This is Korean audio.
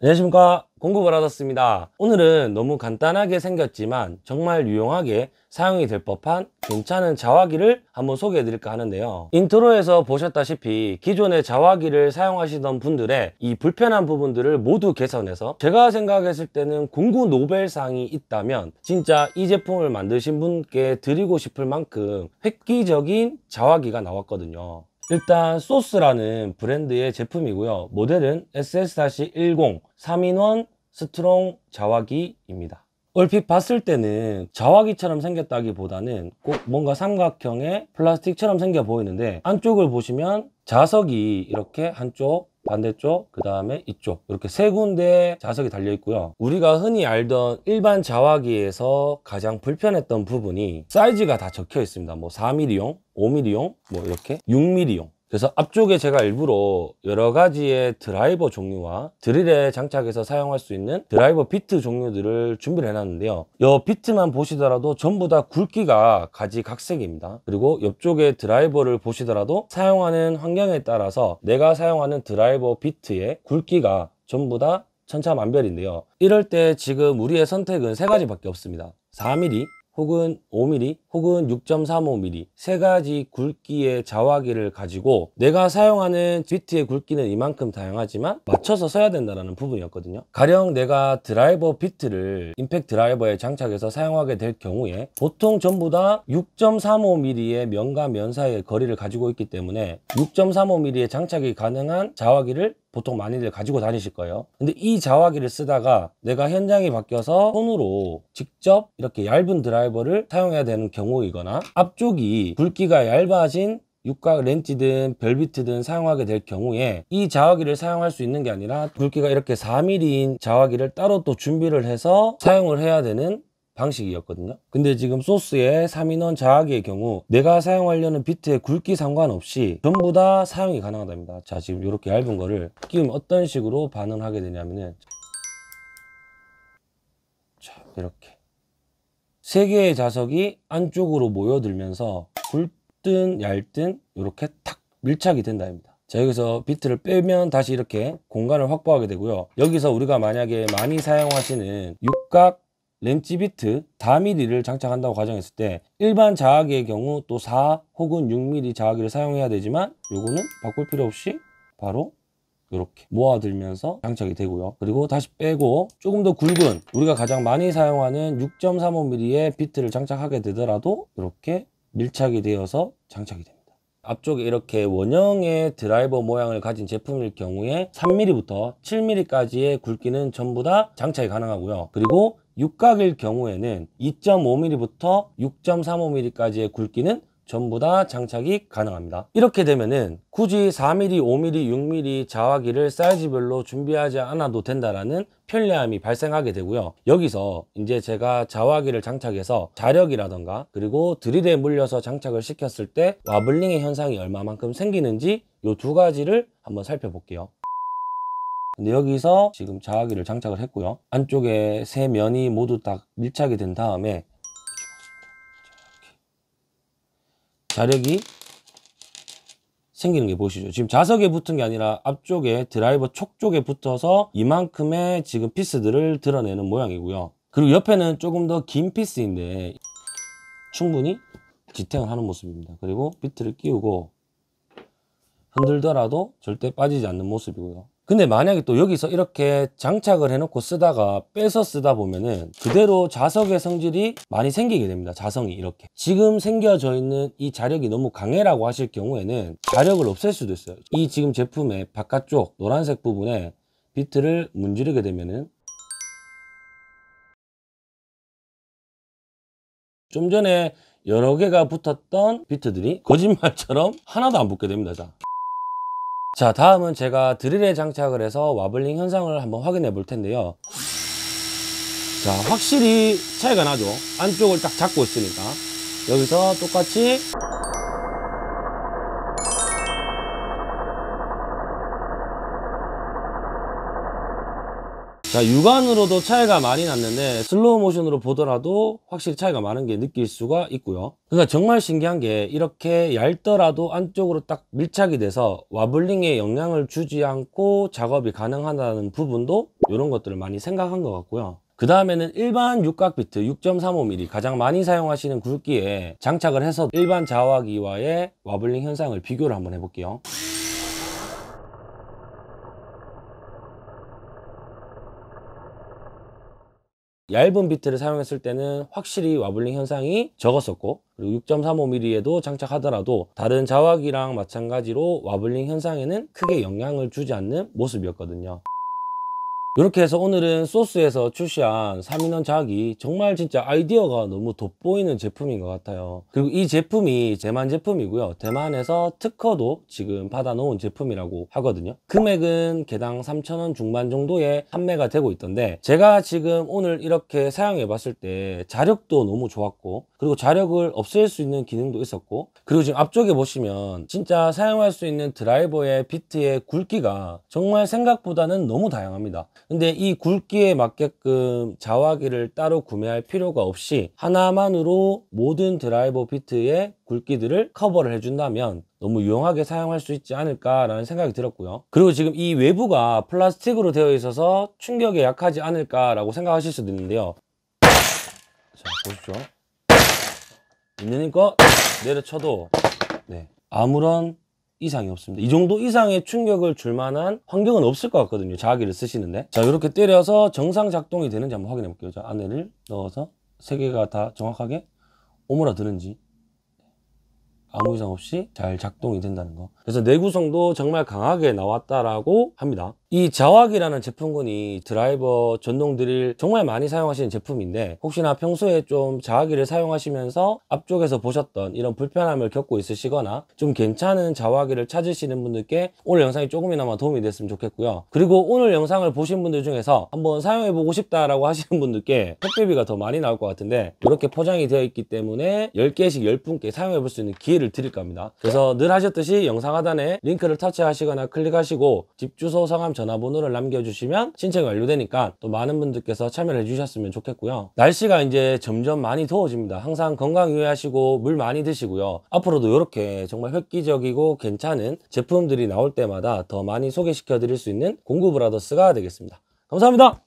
안녕하십니까 공구브라더스입니다 오늘은 너무 간단하게 생겼지만 정말 유용하게 사용이 될 법한 괜찮은 자화기를 한번 소개해 드릴까 하는데요 인트로에서 보셨다시피 기존의 자화기를 사용하시던 분들의 이 불편한 부분들을 모두 개선해서 제가 생각했을 때는 공구 노벨상이 있다면 진짜 이 제품을 만드신 분께 드리고 싶을 만큼 획기적인 자화기가 나왔거든요 일단 소스라는 브랜드의 제품이고요. 모델은 SS-10 3인원 스트롱 자화기입니다. 얼핏 봤을 때는 자화기처럼 생겼다기보다는 꼭 뭔가 삼각형의 플라스틱처럼 생겨 보이는데 안쪽을 보시면 자석이 이렇게 한쪽 반대쪽, 그 다음에 이쪽 이렇게 세 군데 자석이 달려 있고요. 우리가 흔히 알던 일반 자화기에서 가장 불편했던 부분이 사이즈가 다 적혀 있습니다. 뭐 4mm용, 5mm용, 뭐 이렇게 6mm용 그래서 앞쪽에 제가 일부러 여러 가지의 드라이버 종류와 드릴에 장착해서 사용할 수 있는 드라이버 비트 종류들을 준비를 해놨는데요 이 비트만 보시더라도 전부 다 굵기가 가지각색입니다 그리고 옆쪽에 드라이버를 보시더라도 사용하는 환경에 따라서 내가 사용하는 드라이버 비트의 굵기가 전부 다 천차만별인데요 이럴 때 지금 우리의 선택은 세 가지밖에 없습니다 4mm, 혹은 5mm 혹은 6.35mm 세 가지 굵기의 자화기를 가지고 내가 사용하는 비트의 굵기는 이만큼 다양하지만 맞춰서 써야 된다는 부분이었거든요 가령 내가 드라이버 비트를 임팩 드라이버에 장착해서 사용하게 될 경우에 보통 전부 다 6.35mm의 면과 면 사이의 거리를 가지고 있기 때문에 6.35mm의 장착이 가능한 자화기를 보통 많이들 가지고 다니실 거예요 근데 이 자화기를 쓰다가 내가 현장이 바뀌어서 손으로 직접 이렇게 얇은 드라이버를 사용해야 되는 경우이거나 앞쪽이 굵기가 얇아진 육각 렌치든 별비트든 사용하게 될 경우에 이 자화기를 사용할 수 있는 게 아니라 굵기가 이렇게 4mm인 자화기를 따로 또 준비를 해서 사용을 해야 되는 방식이었거든요 근데 지금 소스의 3인원 자악의 경우 내가 사용하려는 비트의 굵기 상관없이 전부 다 사용이 가능하답니다 자 지금 이렇게 얇은 거를 끼우면 어떤 식으로 반응하게 되냐면은 자 이렇게 세 개의 자석이 안쪽으로 모여들면서 굵든 얇든 이렇게 탁 밀착이 된다입니다 자 여기서 비트를 빼면 다시 이렇게 공간을 확보하게 되고요 여기서 우리가 만약에 많이 사용하시는 육각 렌치 비트 4mm를 장착한다고 가정했을 때 일반 자학의 경우 또 4 혹은 6mm 자학기를 사용해야 되지만 요거는 바꿀 필요 없이 바로 이렇게 모아들면서 장착이 되고요 그리고 다시 빼고 조금 더 굵은 우리가 가장 많이 사용하는 6.35mm의 비트를 장착하게 되더라도 이렇게 밀착이 되어서 장착이 됩니다 앞쪽에 이렇게 원형의 드라이버 모양을 가진 제품일 경우에 3mm부터 7mm까지의 굵기는 전부 다 장착이 가능하고요 그리고 육각일 경우에는 2.5mm부터 6.35mm까지의 굵기는 전부 다 장착이 가능합니다 이렇게 되면은 굳이 4mm, 5mm, 6mm 자화기를 사이즈별로 준비하지 않아도 된다라는 편리함이 발생하게 되고요 여기서 이제 제가 자화기를 장착해서 자력이라던가 그리고 드릴에 물려서 장착을 시켰을 때 와블링의 현상이 얼마만큼 생기는지 이 두 가지를 한번 살펴볼게요 근데 여기서 지금 자화기를 장착을 했고요 안쪽에 세 면이 모두 딱 밀착이 된 다음에 자력이 생기는 게 보시죠 지금 자석에 붙은 게 아니라 앞쪽에 드라이버 촉 쪽에 붙어서 이만큼의 지금 피스들을 드러내는 모양이고요 그리고 옆에는 조금 더 긴 피스인데 충분히 지탱을 하는 모습입니다 그리고 비트를 끼우고 흔들더라도 절대 빠지지 않는 모습이고요 근데 만약에 또 여기서 이렇게 장착을 해놓고 쓰다가 빼서 쓰다 보면은 그대로 자석의 성질이 많이 생기게 됩니다. 자성이 이렇게. 지금 생겨져 있는 이 자력이 너무 강해라고 하실 경우에는 자력을 없앨 수도 있어요. 이 지금 제품의 바깥쪽 노란색 부분에 비트를 문지르게 되면은 좀 전에 여러 개가 붙었던 비트들이 거짓말처럼 하나도 안 붙게 됩니다. 자 다음은 제가 드릴에 장착을 해서 와블링 현상을 한번 확인해 볼 텐데요 자 확실히 차이가 나죠 안쪽을 딱 잡고 있으니까 여기서 똑같이 자, 육안으로도 차이가 많이 났는데 슬로우 모션으로 보더라도 확실히 차이가 많은 게 느낄 수가 있고요. 그러니까 정말 신기한 게 이렇게 얇더라도 안쪽으로 딱 밀착이 돼서 와블링에 영향을 주지 않고 작업이 가능하다는 부분도 이런 것들을 많이 생각한 것 같고요. 그 다음에는 일반 육각 비트 6.35mm 가장 많이 사용하시는 굵기에 장착을 해서 일반 자화기와의 와블링 현상을 비교를 한번 해볼게요. 얇은 비트를 사용했을 때는 확실히 와블링 현상이 적었었고 그리고 6.35mm에도 장착하더라도 다른 자화기랑 마찬가지로 와블링 현상에는 크게 영향을 주지 않는 모습이었거든요 이렇게 해서 오늘은 소스에서 출시한 3인원 자기 정말 진짜 아이디어가 너무 돋보이는 제품인 것 같아요 그리고 이 제품이 대만 제품이고요 대만에서 특허도 지금 받아놓은 제품이라고 하거든요 금액은 개당 3천원 중반 정도에 판매가 되고 있던데 제가 지금 오늘 이렇게 사용해 봤을 때 자력도 너무 좋았고 그리고 자력을 없앨 수 있는 기능도 있었고 그리고 지금 앞쪽에 보시면 진짜 사용할 수 있는 드라이버의 비트의 굵기가 정말 생각보다는 너무 다양합니다 근데 이 굵기에 맞게끔 자화기를 따로 구매할 필요가 없이 하나만으로 모든 드라이버 비트의 굵기들을 커버를 해준다면 너무 유용하게 사용할 수 있지 않을까라는 생각이 들었고요. 그리고 지금 이 외부가 플라스틱으로 되어 있어서 충격에 약하지 않을까라고 생각하실 수도 있는데요. 자, 보시죠 있는 힘 내려쳐도 네, 아무런 이상이 없습니다 이 정도 이상의 충격을 줄 만한 환경은 없을 것 같거든요 자기를 쓰시는데 자 이렇게 때려서 정상 작동이 되는지 한번 확인해 볼게요 자 안에를 넣어서 세 개가 다 정확하게 오므라드는지 아무 이상 없이 잘 작동이 된다는 거 그래서 내구성도 정말 강하게 나왔다라고 합니다 이 자왁이라는 제품군이 드라이버 전동 드릴 정말 많이 사용하시는 제품인데 혹시나 평소에 좀 자왁이를 사용하시면서 앞쪽에서 보셨던 이런 불편함을 겪고 있으시거나 좀 괜찮은 자왁이를 찾으시는 분들께 오늘 영상이 조금이나마 도움이 됐으면 좋겠고요 그리고 오늘 영상을 보신 분들 중에서 한번 사용해보고 싶다라고 하시는 분들께 택배비가 더 많이 나올 것 같은데 이렇게 포장이 되어 있기 때문에 10개씩 10분께 사용해볼 수 있는 기회를 드릴 겁니다 그래서 늘 하셨듯이 영상 하단에 링크를 터치하시거나 클릭하시고 집주소 성함 전화번호를 남겨주시면 신청이 완료되니까 또 많은 분들께서 참여를 해주셨으면 좋겠고요. 날씨가 이제 점점 많이 더워집니다. 항상 건강 유의하시고 물 많이 드시고요. 앞으로도 이렇게 정말 획기적이고 괜찮은 제품들이 나올 때마다 더 많이 소개시켜 드릴 수 있는 공구브라더스가 되겠습니다. 감사합니다.